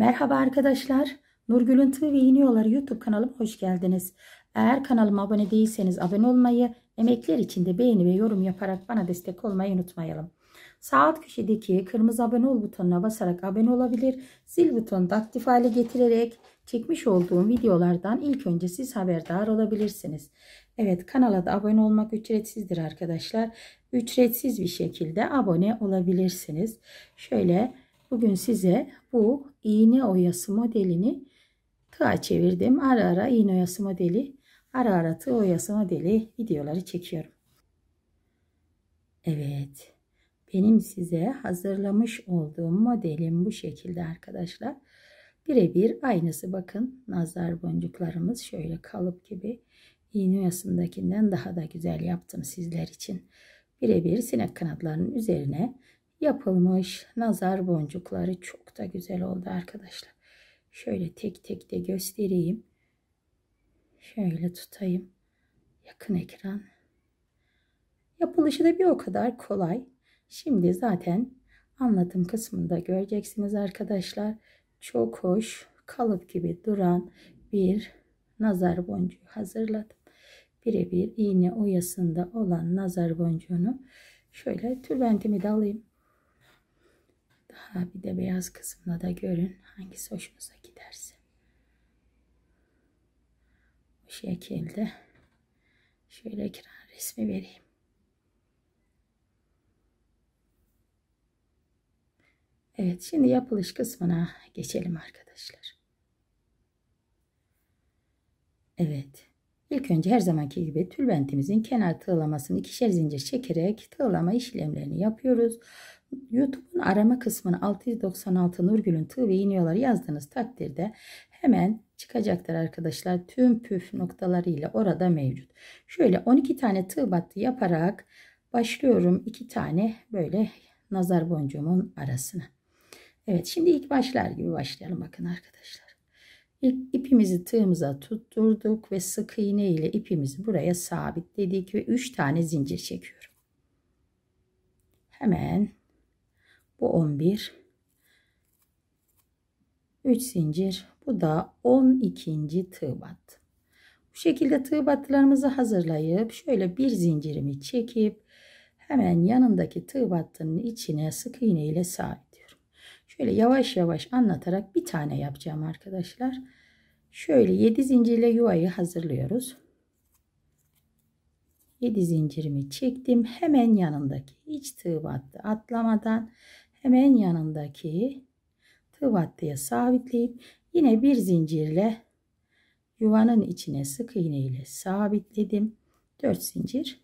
Merhaba arkadaşlar. Nurgül'ün Tığı ve İğniyorlar YouTube kanalıma hoş geldiniz. Eğer kanalıma abone değilseniz abone olmayı, emekler için de beğeni ve yorum yaparak bana destek olmayı unutmayalım. Sağ alt köşedeki kırmızı abone ol butonuna basarak abone olabilir, zil butonu da aktif hale getirerek çekmiş olduğum videolardan ilk önce siz haberdar olabilirsiniz. Evet kanala da abone olmak ücretsizdir arkadaşlar. Ücretsiz bir şekilde abone olabilirsiniz. Şöyle Bugün size bu iğne oyası modelini tığa çevirdim. Ara ara iğne oyası modeli, ara ara tığ oyası modeli videoları çekiyorum. Evet. Benim size hazırlamış olduğum modelim bu şekilde arkadaşlar. Birebir aynısı bakın. Nazar boncuklarımız şöyle kalıp gibi iğne oyasındakinden daha da güzel yaptım sizler için. Birebir sinek kanatlarının üzerine yapılmış nazar boncukları çok da güzel oldu arkadaşlar. Şöyle tek tek de göstereyim. Şöyle tutayım. Yakın ekran. Yapılışı da bir o kadar kolay. Şimdi zaten anlatım kısmında göreceksiniz arkadaşlar. Çok hoş kalıp gibi duran bir nazar boncuğu hazırladım. Birebir iğne oyasında olan nazar boncuğunu şöyle tülbentimi de alayım. Ha, bir de beyaz kısmına da görün. Hangisi hoşunuza giderse. Bu şekilde. Şöyle ekran resmi vereyim. Evet şimdi yapılış kısmına geçelim arkadaşlar. Evet. İlk önce her zamanki gibi tülbentimizin kenar tığlamasını ikişer zincir çekerek tığlama işlemlerini yapıyoruz. YouTube'un arama kısmına 696 Nurgül'ün tığ ve iğniyoları yazdığınız takdirde hemen çıkacaktır arkadaşlar. Tüm püf noktalarıyla orada mevcut. Şöyle 12 tane tığ battı yaparak başlıyorum 2 tane böyle nazar boncuğumun arasına. Evet şimdi ilk başlar gibi başlayalım bakın arkadaşlar. İlk ipimizi tığımıza tutturduk ve sık iğne ile ipimizi buraya sabitledik ve 3 tane zincir çekiyorum. Hemen bu 11 3 zincir bu da 12. tığ battı. Bu şekilde tığ battılarımızı hazırlayıp şöyle bir zincirimi çekip hemen yanındaki tığ battının içine sık iğne ile sabit Şöyle yavaş yavaş anlatarak bir tane yapacağım arkadaşlar. Şöyle 7 zincirle yuvayı hazırlıyoruz. 7 zincirimi çektim. Hemen yanındaki iç tığ battı atlamadan hemen yanındaki tığ battıya sabitleyip yine bir zincirle yuvanın içine sık iğne ile sabitledim. 4 zincir.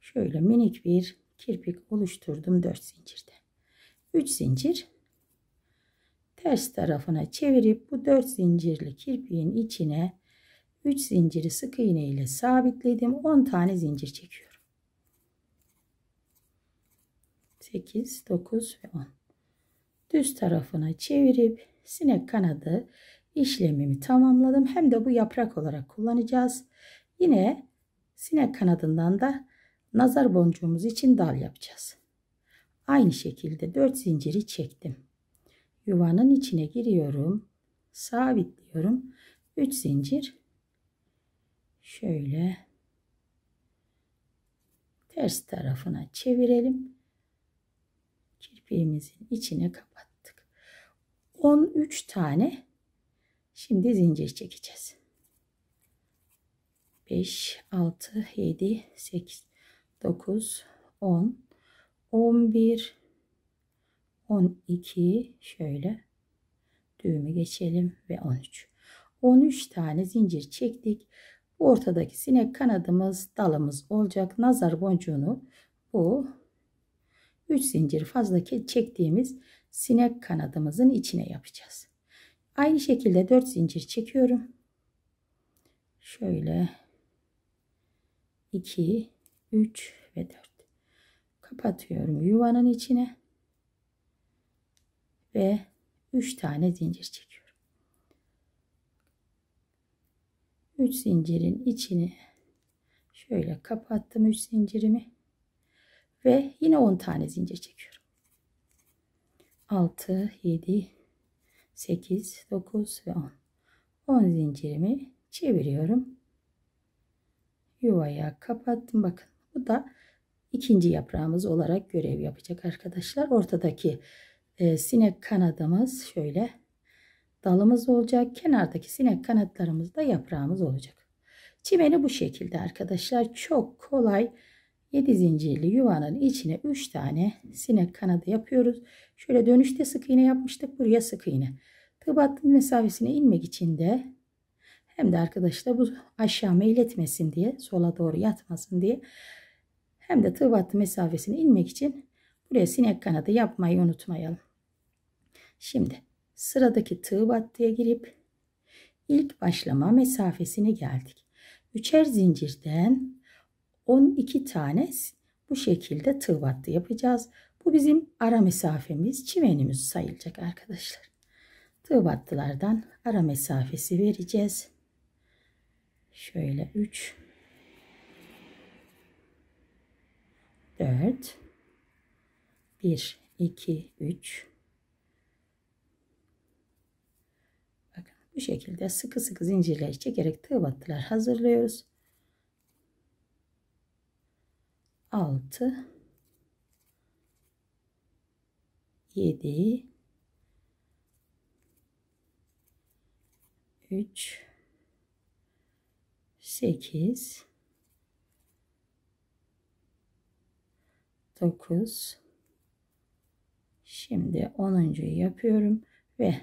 Şöyle minik bir kirpik oluşturdum 4 zincirde. 3 zincir ters tarafına çevirip bu 4 zincirli kirpiğin içine 3 zinciri sık iğne ile sabitledim. 10 tane zincir çekiyorum. 8, 9 ve 10. Düz tarafına çevirip sinek kanadı işlemimi tamamladım. Hem de bu yaprak olarak kullanacağız. Yine sinek kanadından da nazar boncuğumuz için dal yapacağız. Aynı şekilde 4 zinciri çektim. Yuvanın içine giriyorum. Sabitliyorum. 3 zincir. Şöyle ters tarafına çevirelim. Kirpiğimizin içine kapattık. 13 tane şimdi zincir çekeceğiz. 5, 6, 7, 8, 9, 10, 11, 12 şöyle düğümü geçelim ve 13. 13 tane zincir çektik. Bu ortadaki sinek kanadımız dalımız olacak. Nazar boncuğunu bu 3 zincir fazla çektiğimiz sinek kanadımızın içine yapacağız. Aynı şekilde 4 zincir çekiyorum. Şöyle 2 3 ve 4 kapatıyorum yuvanın içine ve 3 tane zincir çekiyorum 3 zincirin içini şöyle kapattım 3 zincirimi ve yine 10 tane zincir çekiyorum 6 7 8 9 ve 10 10 zincirimi çeviriyorum yuvaya kapattım bakın bu da ikinci yaprağımız olarak görev yapacak arkadaşlar. Ortadaki e, sinek kanadımız şöyle dalımız olacak. Kenardaki sinek kanatlarımız da yaprağımız olacak. Çimeni bu şekilde arkadaşlar çok kolay 7 zincirli yuvanın içine 3 tane sinek kanadı yapıyoruz. Şöyle dönüşte sık iğne yapmıştık. Buraya sık iğne. Tığ mesafesine inmek için de hem de arkadaşlar bu aşağı meyletmesin diye sola doğru yatmasın diye hem de tığ battı mesafesini inmek için buraya sinek kanadı yapmayı unutmayalım. Şimdi sıradaki tığ battıya girip ilk başlama mesafesine geldik. Üçer zincirden 12 tane bu şekilde tığ battı yapacağız. Bu bizim ara mesafemiz, çimenimiz sayılacak arkadaşlar. Tığ battılardan ara mesafesi vereceğiz. Şöyle 3 4 1 2 3 Bakın bu şekilde sıkı sıkı zincirler çekerek tığ battılar hazırlıyoruz. 6 7 3 8 9 şimdi 10. yapıyorum ve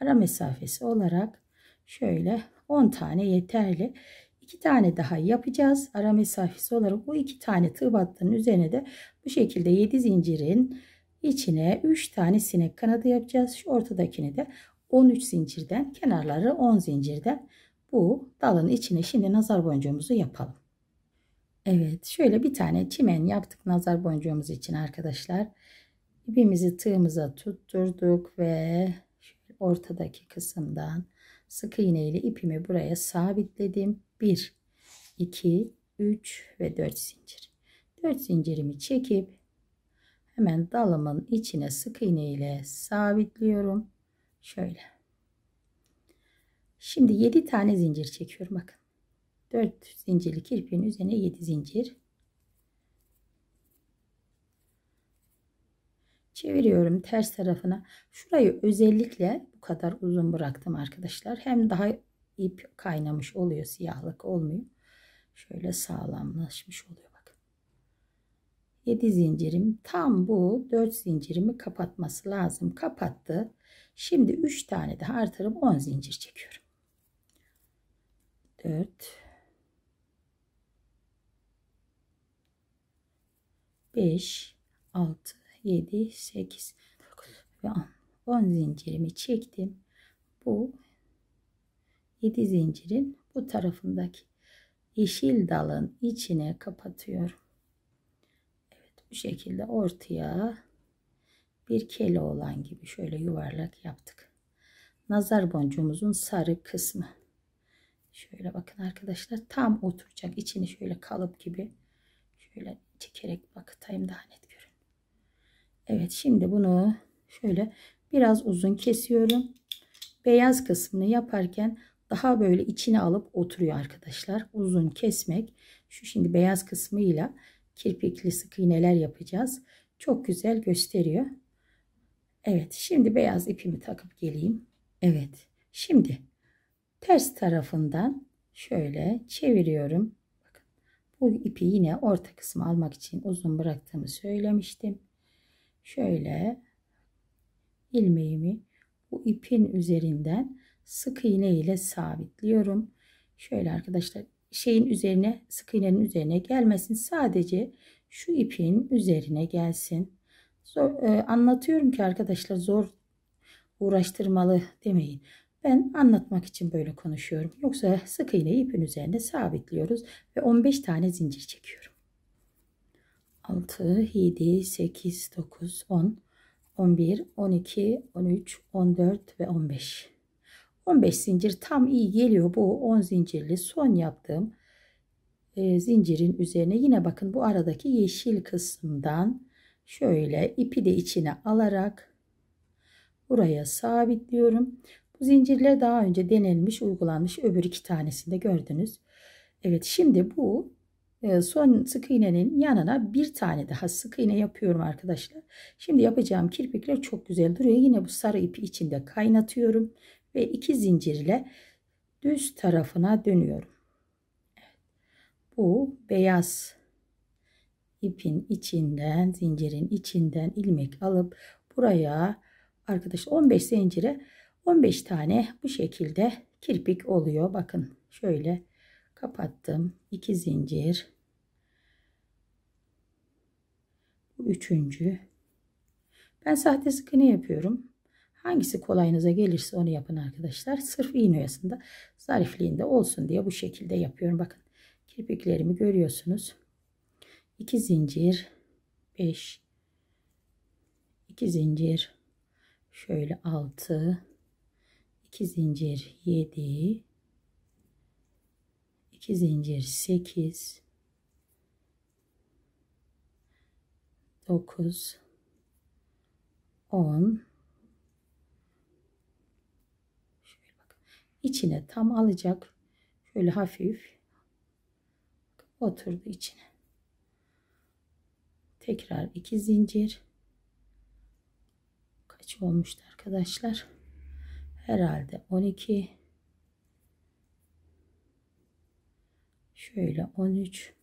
ara mesafesi olarak şöyle 10 tane yeterli. 2 tane daha yapacağız. Ara mesafesi olarak bu 2 tane tığ battığının üzerine de bu şekilde 7 zincirin içine 3 tane sinek kanadı yapacağız. Şu ortadakini de 13 zincirden, kenarları 10 zincirden bu dalın içine şimdi nazar boncuğumuzu yapalım. Evet şöyle bir tane çimen yaptık nazar boncuğumuz için arkadaşlar. İpimizi tığımıza tutturduk ve ortadaki kısımdan sık iğne ile ipimi buraya sabitledim. 1, 2, 3 ve 4 zincir. 4 zincirimi çekip hemen dalımın içine sık iğne ile sabitliyorum. Şöyle. Şimdi 7 tane zincir çekiyorum bakın. 4 zincirli kirpiğin üzerine 7 zincir çeviriyorum ters tarafına şurayı özellikle bu kadar uzun bıraktım arkadaşlar hem daha ip kaynamış oluyor siyahlık olmuyor şöyle sağlamlaşmış oluyor bak. 7 zincirim tam bu 4 zincirimi kapatması lazım kapattı şimdi 3 tane daha artırıp 10 zincir çekiyorum 4 5, 6, 7, 8 ve 10. 10 zincirimi çektim. Bu 7 zincirin bu tarafındaki yeşil dalın içine kapatıyorum. Evet bu şekilde ortaya bir kele olan gibi şöyle yuvarlak yaptık. Nazar boncuğumuzun sarı kısmı. Şöyle bakın arkadaşlar tam oturacak içini şöyle kalıp gibi şöyle çekerek bakıtayım daha net görün. Evet şimdi bunu şöyle biraz uzun kesiyorum. Beyaz kısmını yaparken daha böyle içine alıp oturuyor arkadaşlar. Uzun kesmek. Şu şimdi beyaz kısmıyla kirpikli sık iğneler yapacağız. Çok güzel gösteriyor. Evet şimdi beyaz ipimi takıp geleyim. Evet şimdi ters tarafından şöyle çeviriyorum. Bu ipi yine orta kısmı almak için uzun bıraktığımı söylemiştim. Şöyle ilmeğimi bu ipin üzerinden sık iğne ile sabitliyorum. Şöyle arkadaşlar şeyin üzerine sık iğnenin üzerine gelmesin. Sadece şu ipin üzerine gelsin. Zor, e, anlatıyorum ki arkadaşlar zor uğraştırmalı demeyin. Ben anlatmak için böyle konuşuyorum. Yoksa sık iğne ipin üzerinde sabitliyoruz ve 15 tane zincir çekiyorum. 6, 7, 8, 9, 10, 11, 12, 13, 14 ve 15. 15 zincir tam iyi geliyor bu 10 zincirli son yaptığım e, zincirin üzerine yine bakın bu aradaki yeşil kısımdan şöyle ipi de içine alarak buraya sabitliyorum. Bu zincirler daha önce denenmiş, uygulanmış. Öbür iki tanesini de gördünüz. Evet şimdi bu e, son sık iğnenin yanına bir tane daha sık iğne yapıyorum arkadaşlar. Şimdi yapacağım kirpikler çok güzel duruyor. Yine bu sarı ipi içinde kaynatıyorum ve iki zincirle düz tarafına dönüyorum. Evet. Bu beyaz ipin içinden zincirin içinden ilmek alıp buraya arkadaşlar 15 zincire 15 tane bu şekilde kirpik oluyor. Bakın şöyle kapattım. 2 zincir. Bu üçüncü. Ben sahte sık iğne yapıyorum. Hangisi kolayınıza gelirse onu yapın arkadaşlar. Sırf iğne oyasında zarifliğinde olsun diye bu şekilde yapıyorum. Bakın kirpiklerimi görüyorsunuz. 2 zincir 5 2 zincir şöyle 6 2 zincir 7 2 zincir 8 9 10 şöyle bak. içine tam alacak şöyle hafif oturdu içine tekrar 2 zincir kaç olmuştu arkadaşlar herhalde 12 şöyle 13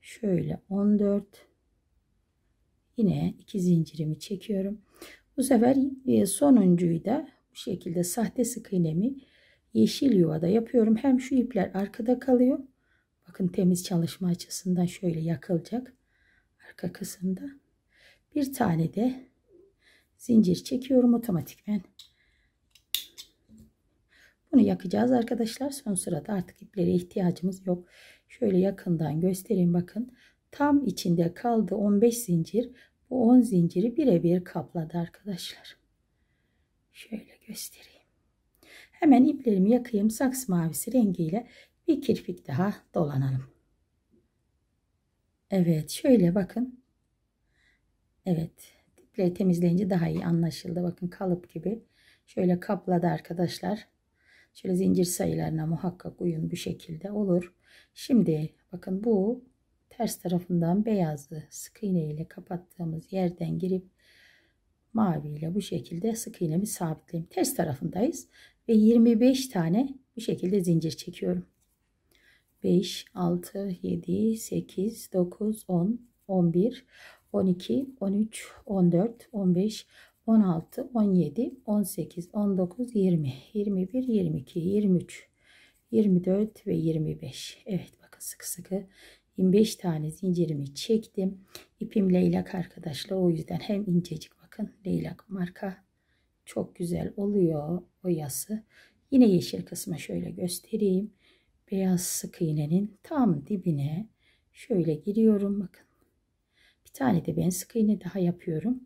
şöyle 14 yine iki zincirimi çekiyorum bu sefer e, sonuncuyu da bu şekilde sahte sık iğnemi yeşil yuvada yapıyorum hem şu ipler arkada kalıyor bakın temiz çalışma açısından şöyle yakılacak arka kısımda bir tane de zincir çekiyorum otomatikmen bunu yakacağız arkadaşlar. Son sırada artık iplere ihtiyacımız yok. Şöyle yakından göstereyim bakın. Tam içinde kaldı 15 zincir. Bu 10 zinciri birebir kapladı arkadaşlar. Şöyle göstereyim. Hemen iplerimi yakayım. Saks mavisi rengiyle bir kirpik daha dolanalım. Evet şöyle bakın. Evet dipleri temizleyince daha iyi anlaşıldı. Bakın kalıp gibi. Şöyle kapladı arkadaşlar. Şöyle zincir sayılarına muhakkak uyun bir şekilde olur. Şimdi bakın bu ters tarafından beyazlı sık iğne ile kapattığımız yerden girip mavi ile bu şekilde sık iğnemi sabitleyeyim. Ters tarafındayız ve 25 tane bu şekilde zincir çekiyorum. 5, 6, 7, 8, 9, 10, 11, 12, 13, 14, 15, 16, 17, 18, 19, 20, 21, 22, 23, 24 ve 25. Evet bakın sıkı sıkı 25 tane zincirimi çektim. İpim leylak arkadaşlar. O yüzden hem incecik bakın leylak marka çok güzel oluyor o yası. Yine yeşil kısma şöyle göstereyim. Beyaz sık iğnenin tam dibine şöyle giriyorum bakın. Bir tane de ben sık iğne daha yapıyorum.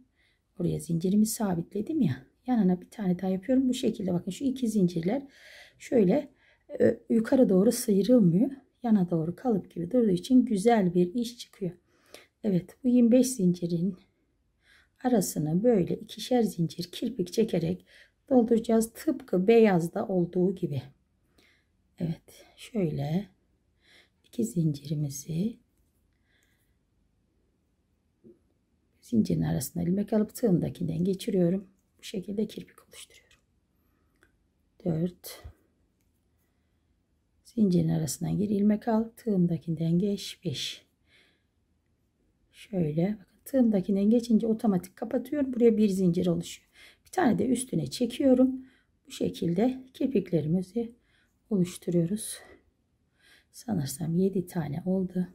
Buraya zincirimi sabitledim ya. Yanına bir tane daha yapıyorum. Bu şekilde bakın şu iki zincirler şöyle e, yukarı doğru sıyrılmıyor. Yana doğru kalıp gibi durduğu için güzel bir iş çıkıyor. Evet bu 25 zincirin arasını böyle ikişer zincir kirpik çekerek dolduracağız. Tıpkı beyazda olduğu gibi. Evet şöyle iki zincirimizi zincirin arasında ilmek alıp tığındakinden geçiriyorum. Bu şekilde kirpik oluşturuyorum. 4 zincirin arasından gir ilmek al tığımdakinden geç 5 şöyle bakın tığımdakinden geçince otomatik kapatıyorum buraya bir zincir oluşuyor bir tane de üstüne çekiyorum bu şekilde kirpiklerimizi oluşturuyoruz sanırsam 7 tane oldu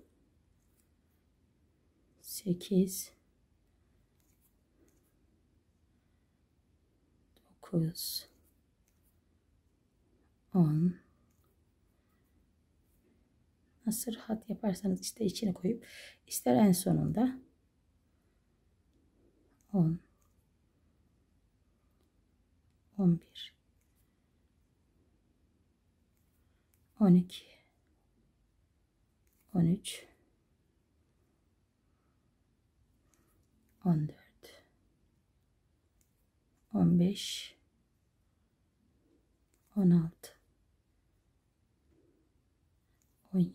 8 9 10 Nasıl rahat yaparsanız işte içine koyup ister en sonunda 10 11 12 13 14 15 16 17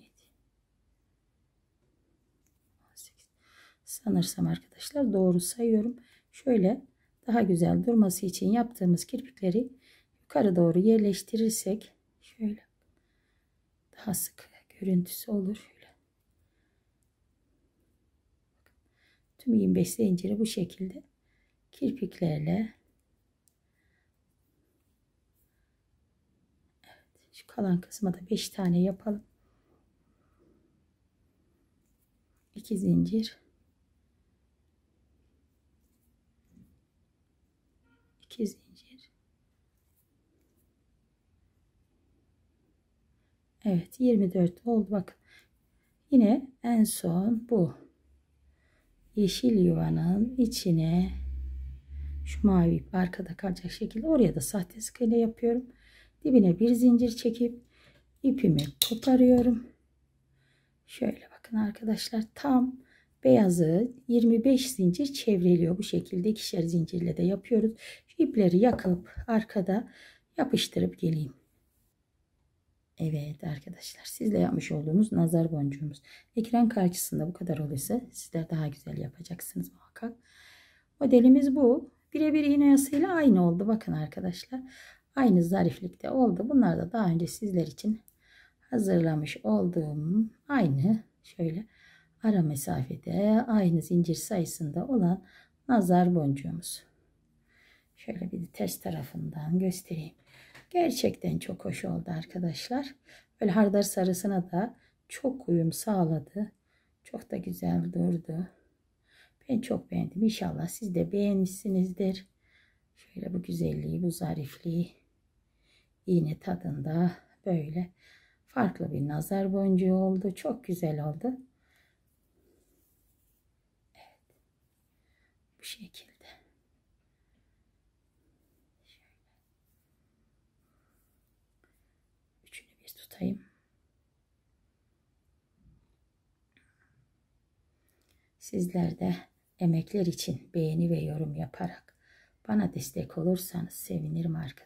18 sanırsam arkadaşlar doğru sayıyorum. Şöyle daha güzel durması için yaptığımız kirpikleri yukarı doğru yerleştirirsek şöyle daha sık görüntüsü olur. Şöyle. Tüm 25 zinciri bu şekilde kirpiklerle Şu kalan kısma da 5 tane yapalım. 2 zincir. 2 zincir. Evet 24 oldu. Bakın yine en son bu yeşil yuvanın içine şu mavi arkada kalacak şekilde oraya da sahte sıkıyla yapıyorum. Dibine bir zincir çekip ipimi koparıyorum. Şöyle bakın arkadaşlar tam beyazı 25 zincir çevreliyor. Bu şekilde ikişer zincirle de yapıyoruz. Şu ipleri yakıp arkada yapıştırıp geleyim. Evet arkadaşlar sizle yapmış olduğumuz nazar boncuğumuz. Ekran karşısında bu kadar olursa sizler daha güzel yapacaksınız muhakkak. Modelimiz bu. Birebir iğne yasıyla aynı oldu. Bakın arkadaşlar. Aynı zariflikte oldu. Bunlar da daha önce sizler için hazırlamış olduğum aynı şöyle ara mesafede aynı zincir sayısında olan nazar boncuğumuz. Şöyle bir ters tarafından göstereyim. Gerçekten çok hoş oldu arkadaşlar. Böyle hardar sarısına da çok uyum sağladı. Çok da güzel durdu. Ben çok beğendim. İnşallah siz de beğenmişsinizdir. Şöyle bu güzelliği, bu zarifliği iğne tadında böyle farklı bir nazar boncuğu oldu. Çok güzel oldu. Evet. Bu şekilde. Üçünü bir tutayım. Sizler de emekler için beğeni ve yorum yaparak bana destek olursanız sevinirim arkadaşlar.